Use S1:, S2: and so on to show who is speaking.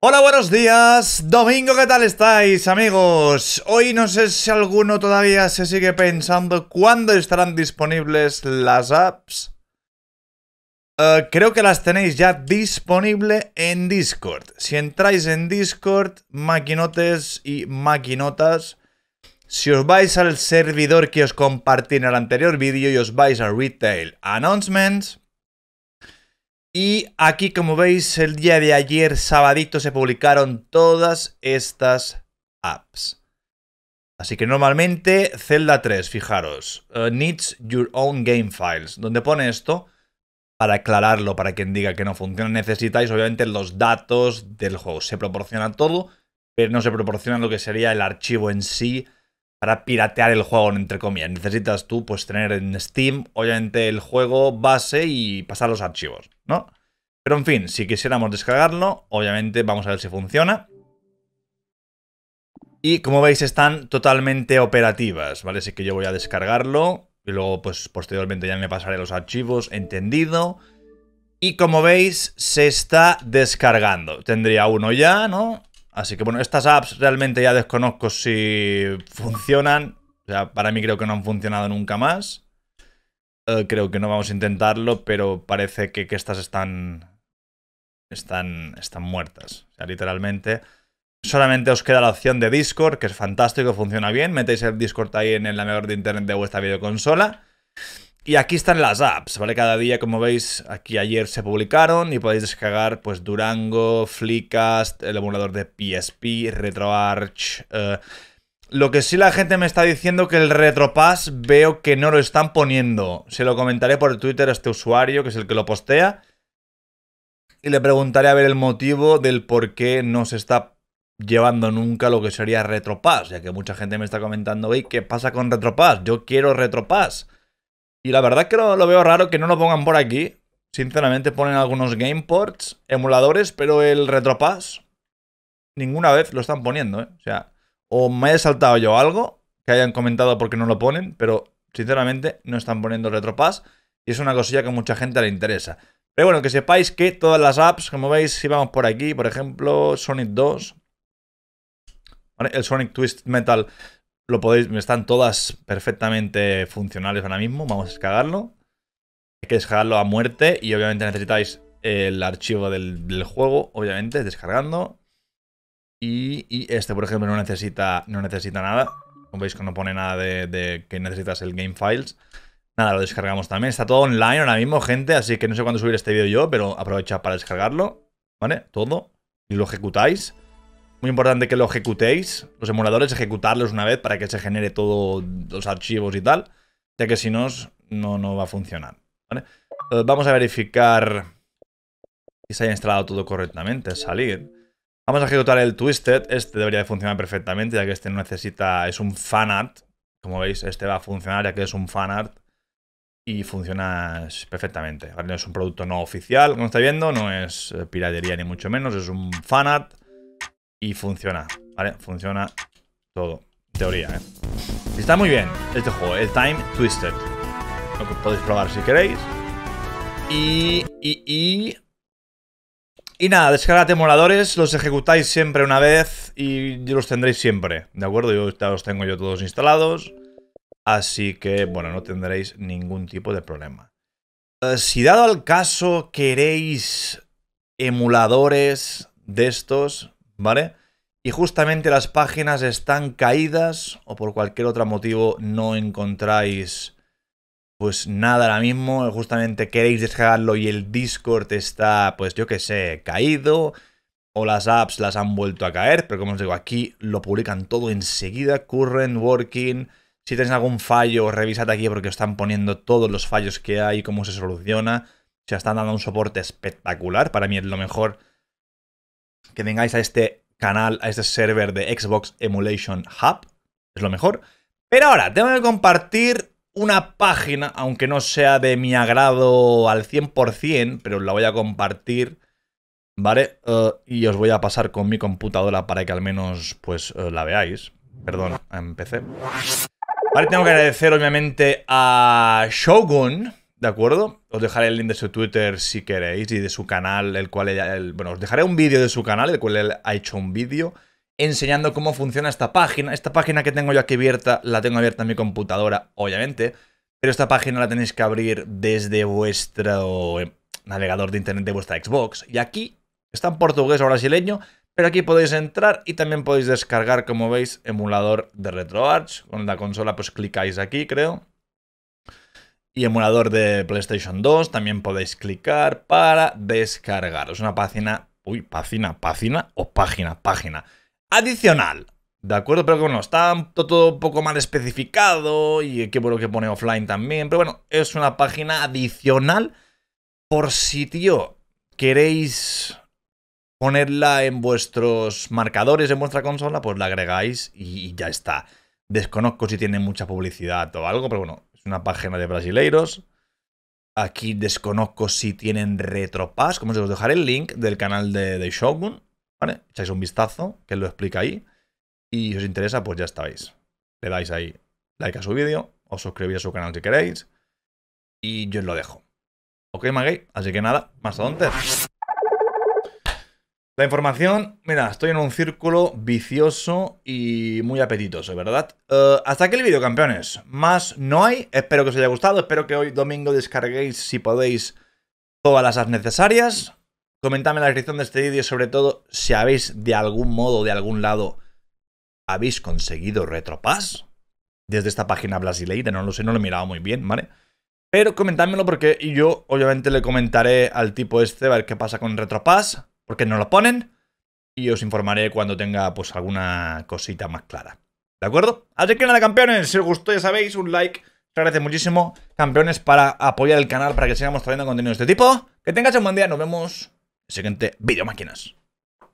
S1: Hola, buenos días. Domingo, ¿qué tal estáis, amigos? Hoy no sé si alguno todavía se sigue pensando cuándo estarán disponibles las apps. Eh, creo que las tenéis ya disponible en Discord. Si entráis en Discord, maquinotes y maquinotas, si os vais al servidor que os compartí en el anterior vídeo y os vais a Retail Announcements, y aquí, como veis, el día de ayer, sabadito, se publicaron todas estas apps. Así que normalmente, Zelda 3, fijaros, eh, needs your own game files, donde pone esto para aclararlo, para quien diga que no funciona, necesitáis obviamente los datos del juego. Se proporciona todo, pero no se proporciona lo que sería el archivo en sí para piratear el juego, entre comillas. Necesitas tú, pues, tener en Steam, obviamente, el juego base y pasar los archivos, ¿no? Pero, en fin, si quisiéramos descargarlo, obviamente vamos a ver si funciona. Y, como veis, están totalmente operativas, ¿vale? Así que yo voy a descargarlo y luego, pues, posteriormente ya me pasaré los archivos, entendido. Y, como veis, se está descargando. Tendría uno ya, ¿no? Así que bueno, estas apps realmente ya desconozco si funcionan. O sea, para mí creo que no han funcionado nunca más. Eh, creo que no vamos a intentarlo, pero parece que, estas están, están, están muertas. O sea, literalmente. Solamente os queda la opción de Discord, que es fantástico, funciona bien. Metéis el Discord ahí en el navegador de internet de vuestra videoconsola. Y aquí están las apps, ¿vale? Cada día, como veis, aquí ayer se publicaron y podéis descargar, pues, Durango, Flicast, el emulador de PSP, RetroArch... Eh. lo que sí la gente me está diciendo que el RetroPass veo que no lo están poniendo. Se lo comentaré por Twitter a este usuario, que es el que lo postea. Y le preguntaré a ver el motivo del por qué no se está llevando nunca lo que sería RetroPass. Ya que mucha gente me está comentando, ¿qué pasa con RetroPass? Yo quiero RetroPass. Y la verdad es que lo, veo raro que no lo pongan por aquí. Sinceramente ponen algunos game ports, emuladores, pero el Retropass ninguna vez lo están poniendo, ¿eh? O sea, o me he saltado yo algo que hayan comentado porque no lo ponen, pero sinceramente no están poniendo Retropass y es una cosilla que a mucha gente le interesa. Pero bueno, que sepáis que todas las apps, como veis, si vamos por aquí, por ejemplo, Sonic 2, el Sonic Twist Metal lo podéis, están todas perfectamente funcionales ahora mismo. Vamos a descargarlo. Hay que descargarlo a muerte y obviamente necesitáis el archivo del, juego, obviamente, descargando. Y, este, por ejemplo, no necesita, no necesita nada. Como veis que no pone nada de, que necesitas el game files. Nada, lo descargamos también. Está todo online ahora mismo, gente. Así que no sé cuándo subir este vídeo yo, pero aprovecha para descargarlo. ¿Vale? Todo. Y lo ejecutáis. Muy importante que lo ejecutéis, los emuladores, ejecutarlos una vez para que se genere todos los archivos y tal, ya que si no, no, no va a funcionar. Eh, vamos a verificar si se haya instalado todo correctamente, salir. Vamos a ejecutar el Twisted, este debería de funcionar perfectamente, ya que este no necesita, es un fanart, como veis, este va a funcionar ya que es un fanart y funciona perfectamente. es un producto no oficial, como está viendo, no es eh, piratería ni mucho menos, es un fanart y funciona, ¿vale? Funciona todo. Teoría, ¿eh? Está muy bien este juego, el ¿eh? Time Twisted. Lo que podéis probar si queréis. Y... Y... Y... Y nada, descargad emuladores, los ejecutáis siempre una vez y los tendréis siempre, ¿de acuerdo? Yo ya los tengo yo todos instalados, así que, bueno, no tendréis ningún tipo de problema. Eh, si dado al caso queréis emuladores de estos, ¿vale? Y justamente las páginas están caídas o por cualquier otro motivo no encontráis pues nada ahora mismo, justamente queréis descargarlo y el Discord está pues yo que sé, caído o las apps las han vuelto a caer, pero como os digo, aquí lo publican todo enseguida, current, working, si tenéis algún fallo, revisad aquí porque os están poniendo todos los fallos que hay, cómo se soluciona. Se están dando un soporte espectacular. Para mí es lo mejor que vengáis a este canal, a este server de Xbox Emulation Hub. Es lo mejor. Pero ahora, tengo que compartir una página, aunque no sea de mi agrado al 100%, pero la voy a compartir, ¿vale? Eh, y os voy a pasar con mi computadora para que al menos, pues, eh, la veáis. Perdón, empecé. Vale, tengo que agradecer obviamente a Shogun, ¿De acuerdo? Os dejaré el link de su Twitter si queréis y de su canal, el cual ella, bueno, os dejaré un vídeo de su canal, el cual él ha hecho un vídeo enseñando cómo funciona esta página. Esta página que tengo yo aquí abierta, la tengo abierta en mi computadora, obviamente, pero esta página la tenéis que abrir desde vuestro eh, navegador de internet de vuestra Xbox. Y aquí está en portugués o brasileño, pero aquí podéis entrar y también podéis descargar, como veis, emulador de RetroArch. Con la consola pues clicáis aquí, creo y emulador de PlayStation 2. También podéis clicar para Descargar, es Una página, uy, página, página o página, página adicional. De acuerdo, pero bueno, está todo un poco mal especificado y qué bueno que pone offline también. Pero bueno, es una página adicional por si, tío, queréis ponerla en vuestros marcadores, en vuestra consola, pues la agregáis y ya está. Desconozco si tiene mucha publicidad o algo, pero bueno, una página de brasileiros. Aquí desconozco si tienen retropass, como os dejaré el link del canal de, de, Shogun, ¿vale? Echáis un vistazo, que lo explica ahí. Y si os interesa, pues ya estáis. Le dais ahí like a su vídeo, os suscribís a su canal si queréis. Y yo os lo dejo. Ok, Maguey, así que nada, más adelante la información, mira, estoy en un círculo vicioso y muy apetitoso, ¿verdad? Eh, hasta aquí el vídeo, campeones. Más no hay. Espero que os haya gustado. Espero que hoy domingo descarguéis, si podéis, todas las necesarias. Comentadme en la descripción de este vídeo, sobre todo, si habéis de algún modo, de algún lado, habéis conseguido Retropass. Desde esta página brasileira, no lo sé, no lo he mirado muy bien, ¿vale? Pero comentádmelo porque yo, obviamente, le comentaré al tipo este, a ver qué pasa con Retropass porque no lo ponen y os informaré cuando tenga pues alguna cosita más clara. ¿De acuerdo? Así que nada, campeones, si os gustó ya sabéis, un like. Se agradece muchísimo, campeones, para apoyar el canal para que sigamos trayendo contenido de este tipo. Que tengáis un buen día, nos vemos en el siguiente vídeo, máquinas.